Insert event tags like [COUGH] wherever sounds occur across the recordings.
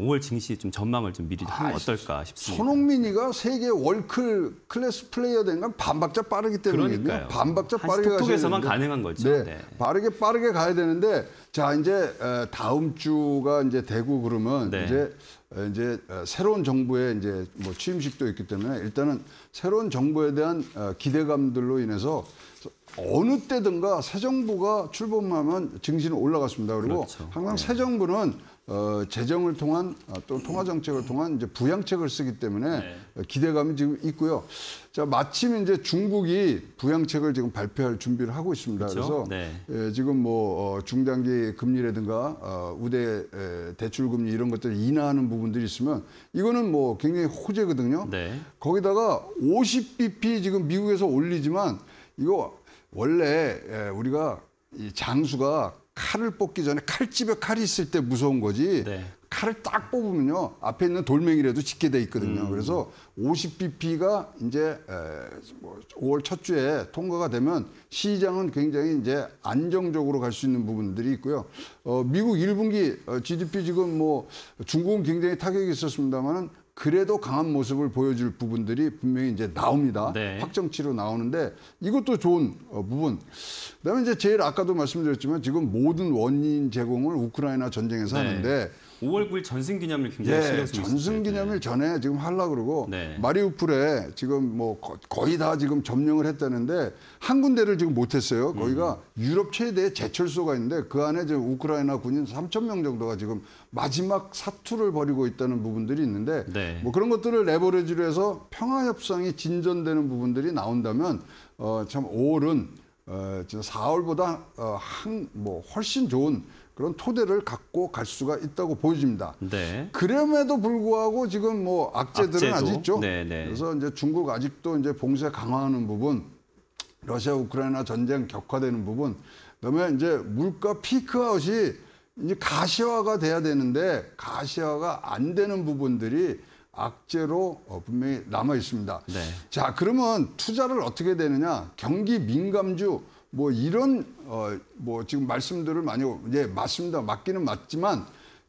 5월 증시 좀 전망을 좀 미리 아, 하면 아, 어떨까 싶습니다. 손흥민이가 세계 월클 클래스 플레이어 된 건 반박자 빠르기 때문이거든요. 반박자 빠르게 가야 되에서만 가능한 거죠. 네. 네. 빠르게 빠르게 가야 되는데 자 이제 어, 다음 주가 이제 대구 그러면 네. 이제 어, 이제 어, 새로운 정부의 이제 뭐 취임식도 있기 때문에 일단은 새로운 정부에 대한 기대감들로 인해서 어느 때든가 새 정부가 출범하면 증시는 올라갔습니다. 그리고 그렇죠. 항상 네. 새 정부는 어, 재정을 통한 어, 또 통화 정책을 통한 이제 부양책을 쓰기 때문에 네. 기대감이 지금 있고요. 자 마침 이제 중국이 부양책을 지금 발표할 준비를 하고 있습니다. 그렇죠? 그래서 네. 예, 지금 뭐 어, 중단기 금리라든가 어, 우대 에, 대출 금리 이런 것들 인하하는 부분들이 있으면 이거는 뭐 굉장히 호재거든요. 네. 거기다가 50bp 지금 미국에서 올리지만 이거 원래 예, 우리가 이 장수가 칼을 뽑기 전에 칼집에 칼이 있을 때 무서운 거지 네. 칼을 딱 뽑으면요 앞에 있는 돌멩이라도 짙게 돼 있거든요. 음. 그래서 50bp가 이제 5월 뭐 첫 주에 통과가 되면 시장은 굉장히 이제 안정적으로 갈 수 있는 부분들이 있고요. 어, 미국 1분기 GDP 어, 지금 뭐 중국은 굉장히 타격이 있었습니다만은 그래도 강한 모습을 보여줄 부분들이 분명히 이제 나옵니다. 네. 확정치로 나오는데 이것도 좋은 어, 부분. 그다음에 이제 제일 아까도 말씀드렸지만 지금 모든 원인 제공을 우크라이나 전쟁에서 네. 하는데 5월 9일 전승 기념일 굉장히 네, 전승 기념일 네. 전에 지금 하려 그러고 네. 마리우폴에 지금 뭐 거의 다 지금 점령을 했다는데 한 군데를 지금 못 했어요. 거기가 음. 유럽 최대의 제철소가 있는데 그 안에 지금 우크라이나 군인 3천 명 정도가 지금 마지막 사투를 벌이고 있다는 부분들이 있는데 네. 뭐 그런 것들을 레버리지로 해서 평화 협상이 진전되는 부분들이 나온다면 어 참 5월은 어, 4월보다 어, 한, 뭐 훨씬 좋은 그런 토대를 갖고 갈 수가 있다고 보여집니다. 네. 그럼에도 불구하고 지금 뭐 악재들은 악재도. 아직 있죠. 네, 네. 그래서 이제 중국 아직도 이제 봉쇄 강화하는 부분, 러시아 우크라이나 전쟁 격화되는 부분, 그다음에 이제 물가 피크아웃이 이제 가시화가 돼야 되는데 가시화가 안 되는 부분들이 악재로 어, 분명히 남아 있습니다. 네. 자, 그러면 투자를 어떻게 되느냐? 경기 민감주 뭐 이런 어 뭐 지금 말씀들을 많이 예, 맞습니다. 맞기는 맞지만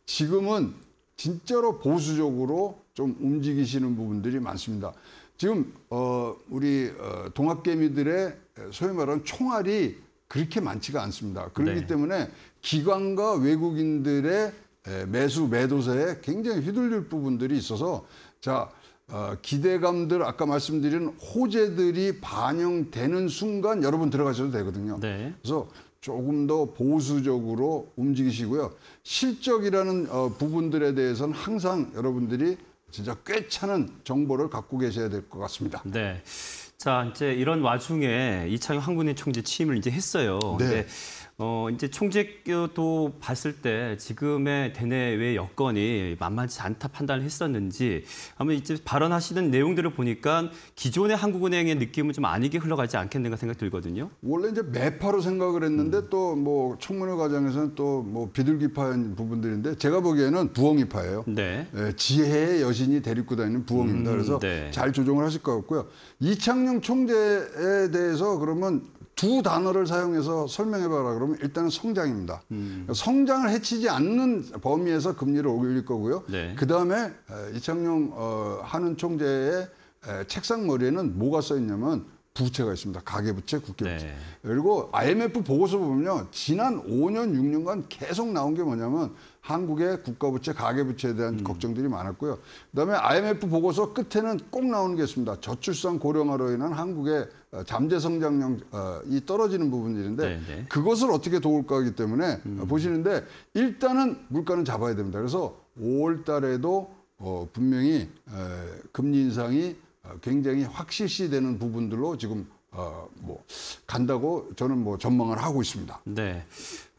지금은 진짜로 보수적으로 좀 움직이시는 부분들이 많습니다. 지금 어 우리 어 동학개미들의 소위 말하는 총알이 그렇게 많지가 않습니다. 그렇기 네. 때문에 기관과 외국인들의 예, 매수 매도세에 굉장히 휘둘릴 부분들이 있어서 자 어, 기대감들 아까 말씀드린 호재들이 반영되는 순간 여러분 들어가셔도 되거든요. 네. 그래서 조금 더 보수적으로 움직이시고요. 실적이라는 어, 부분들에 대해서는 항상 여러분들이 진짜 꿰차는 정보를 갖고 계셔야 될 것 같습니다. 네. 자, 이제 이런 와중에 이창용 한군의 총재 취임을 이제 했어요. 네. 어, 이제 총재도 봤을 때 지금의 대내외 여건이 만만치 않다 판단을 했었는지 아마 이제 발언하시는 내용들을 보니까 기존의 한국은행의 느낌은 좀 아니게 흘러가지 않겠는가 생각 들거든요. 원래 이제 매파로 생각을 했는데 음. 또뭐 청문회 과정에서는 또 뭐 비둘기파인 부분들인데 제가 보기에는 부엉이파예요. 네. 예, 지혜의 여신이 데리고 다니는 부엉입니다. 음, 그래서 네. 잘 조정을 하실 것 같고요. 이창용 총재에 대해서 그러면 두 단어를 사용해서 설명해봐라 그러면 일단은 성장입니다. 음. 성장을 해치지 않는 범위에서 금리를 올릴 거고요. 네. 그 다음에 어, 이창용 어, 하는 총재의 책상 머리에는 뭐가 써 있냐면 부채가 있습니다. 가계부채, 국계부채. 네. 그리고 IMF 보고서 보면요. 지난 5년, 6년간 계속 나온 게 뭐냐면 한국의 국가부채, 가계부채에 대한 음. 걱정들이 많았고요. 그다음에 IMF 보고서 끝에는 꼭 나오는 게 있습니다. 저출산 고령화로 인한 한국의 어, 잠재 성장량이 어, 떨어지는 부분들인데 네네. 네. 그것을 어떻게 도울까 하기 때문에 어, 음. 보시는데 일단은 물가는 잡아야 됩니다. 그래서 5월 달에도 어, 분명히 에, 금리 인상이 어, 굉장히 확실시 되는 부분들로 지금 어, 뭐 간다고 저는 뭐 전망을 하고 있습니다. 네.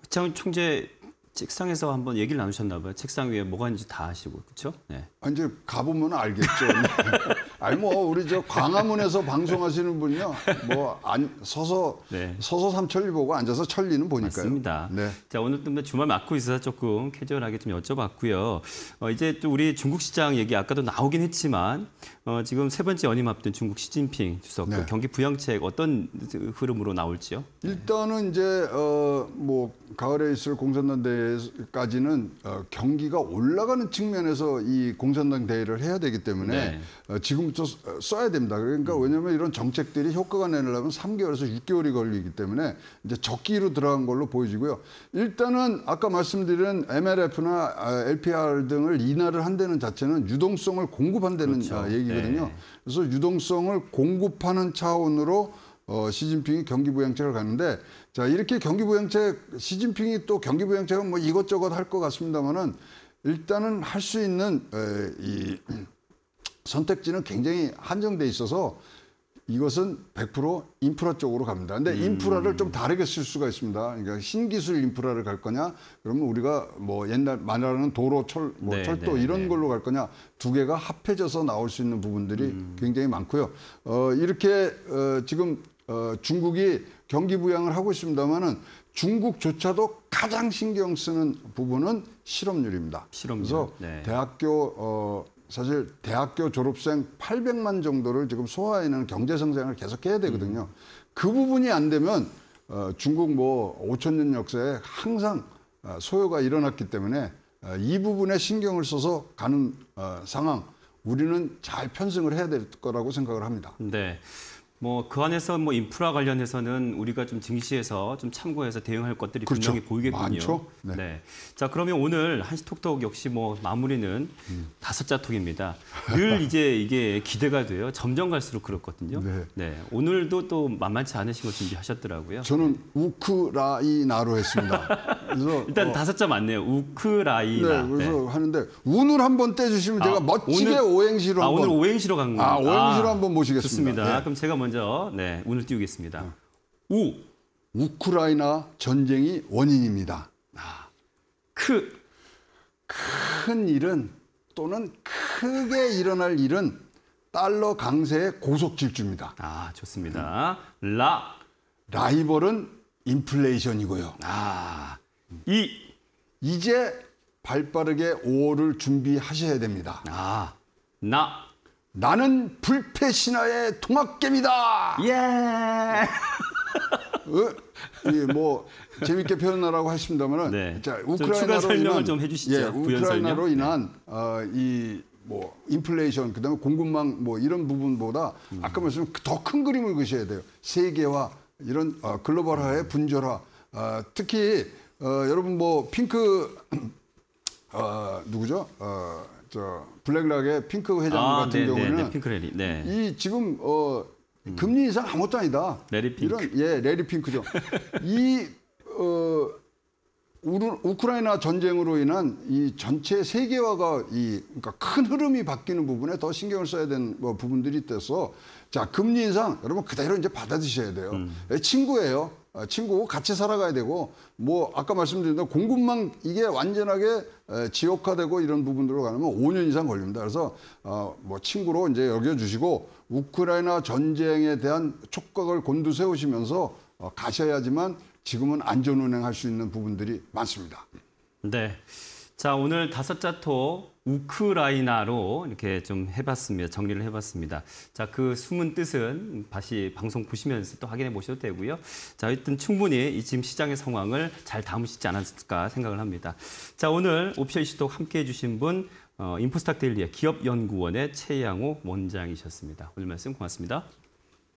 장훈 총재 책상에서 한번 얘기를 나누셨나 봐요. 책상 위에 뭐가 있는지 다 아시고 그렇죠? 네. 아, 이제 가보면 알겠죠. [LAUGHS] 네. 아니 뭐 우리 저 광화문에서 방송하시는 분요 뭐 안 서서 네. 서서 삼천리 보고 앉아서 천리는 보니까요. 맞습니다. 네. 자 오늘 좀 주말 맞고 있어서 조금 캐주얼하게 좀 여쭤봤고요. 어, 이제 또 우리 중국 시장 얘기 아까도 나오긴 했지만 어, 지금 세 번째 연임 앞둔 중국 시진핑 주석 그 네. 그 경기 부양책 어떤 흐름으로 나올지요? 네. 일단은 이제 어, 뭐 가을에 있을 공산당 대회까지는 어, 경기가 올라가는 측면에서 이 공산당 대회를 해야 되기 때문에 네. 어, 지금 저 써야 됩니다. 그러니까 음. 왜냐하면 이런 정책들이 효과가 내려면 3개월에서 6개월이 걸리기 때문에 이제 적기로 들어간 걸로 보여지고요. 일단은 아까 말씀드린 MLF나 LPR 아, 등을 인하를 한다는 자체는 유동성을 공급한다는 그렇죠. 아, 얘기거든요. 네. 그래서 유동성을 공급하는 차원으로 어, 시진핑이 경기부양책을 가는데 자 이렇게 경기부양책 시진핑이 또 경기부양책은 뭐 이것저것 할 것 같습니다만은 일단은 할 수 있는 에, 이 선택지는 굉장히 한정돼 있어서 이것은 100% 인프라 쪽으로 갑니다. 근데 음. 인프라를 좀 다르게 쓸 수가 있습니다. 그러니까 신기술 인프라를 갈 거냐, 그러면 우리가 뭐 옛날 말하는 도로, 철, 뭐 네, 철도 네, 이런 네. 걸로 갈 거냐, 두 개가 합해져서 나올 수 있는 부분들이 음. 굉장히 많고요. 어, 이렇게 어, 지금 어, 중국이 경기 부양을 하고 있습니다만은 중국조차도 가장 신경 쓰는 부분은 실업률입니다. 실업률. 그래서 네. 대학교 어, 사실 대학교 졸업생 800만 정도를 지금 소화해내는 경제 성장을 계속해야 되거든요. 음. 그 부분이 안 되면 어, 중국 뭐 5천 년 역사에 항상 어, 소요가 일어났기 때문에 어, 이 부분에 신경을 써서 가는 어, 상황 우리는 잘 편승을 해야 될 거라고 생각을 합니다. 네. 뭐그 안에서 뭐 인프라 관련해서는 우리가 좀 증시해서 좀 참고해서 대응할 것들이 그렇죠. 분명히 보이겠군요. 많죠? 네. 네. 자 그러면 오늘 한시톡톡 역시 뭐 마무리는 음. 다섯자 톡입니다. 늘 [LAUGHS] 이제 이게 기대가 돼요. 점점 갈수록 그렇거든요. 네. 네. 오늘도 또 만만치 않으신 걸 준비하셨더라고요. 저는 네. 우크라이나로 했습니다. 그래서 [LAUGHS] 일단 어. 다섯자 맞네요. 우크라이나. 네. 그래서 네. 하는데 운을 한번 떼주시면 아, 제가 멋지게 오늘, 오행시로 아, 한번. 오늘 오행시로 간 거예요. 아 오행시로 아, 한번 모시겠습니다. 좋습니다. 네. 그럼 제가 먼저. 먼저 네, 운을 띄우겠습니다. 우. 우크라이나 전쟁이 원인입니다. 아, 크. 큰 일은 또는 크게 일어날 일은 달러 강세의 고속 질주입니다. 아, 좋습니다. 라. 라이벌은 인플레이션이고요. 아, 이. 이제 발빠르게 5월을 준비하셔야 됩니다. 아, 나. 나는 불패 신화의 통합겜이다 예. 어? 예, 뭐 재밌게 표현하라고 하십니다만은 네. 자 우크라이나로 인한 좀 해주시죠. 예, 우크라이나로 네. 인한 네. 어, 이뭐 인플레이션 그다음에 공급망 뭐 이런 부분보다 음. 아까 말씀 드린더큰 그 그림을 그셔야 돼요. 세계화 이런 어, 글로벌화의 분절화 어, 특히 어, 여러분 뭐 핑크 어, 누구죠? 어, 저 블랙락의 핑크 회장 아, 같은 네, 경우는 네, 네 핑크레리. 네. 이 지금 어 금리 인상 아무것도 아니다. 레리 핑크. 이런 예, 레리 핑크죠. [LAUGHS] 이어 우크라이나 우 전쟁으로 인한 이 전체 세계화가 이 그러니까 큰 흐름이 바뀌는 부분에 더 신경을 써야 되는 뭐 부분들이 있어서 자 금리 인상 여러분 그대로 이제 받아들셔야 돼요. 음. 예, 친구예요. 아, 친구고 같이 살아가야 되고 뭐 아까 말씀드린 대로 공급망 이게 완전하게 지역화되고 이런 부분들로 가면 5년 이상 걸립니다. 그래서 어뭐 친구로 이제 여겨주시고 우크라이나 전쟁에 대한 촉각을 곤두세우시면서 어, 가셔야지만 지금은 안전운행 할수 있는 부분들이 많습니다. 네. 자, 오늘 다섯 자토 우크라이나로 이렇게 좀 해봤습니다. 정리를 해봤습니다. 자, 그 숨은 뜻은 다시 방송 보시면서 또 확인해 보셔도 되고요. 자, 일튼 충분히 이 지금 시장의 상황을 잘 담으시지 않았을까 생각을 합니다. 자, 오늘 옵션 시도 함께 해주신 분, 어, 인포스탁 데일리의 기업연구원의 최양호 원장이셨습니다. 오늘 말씀 고맙습니다.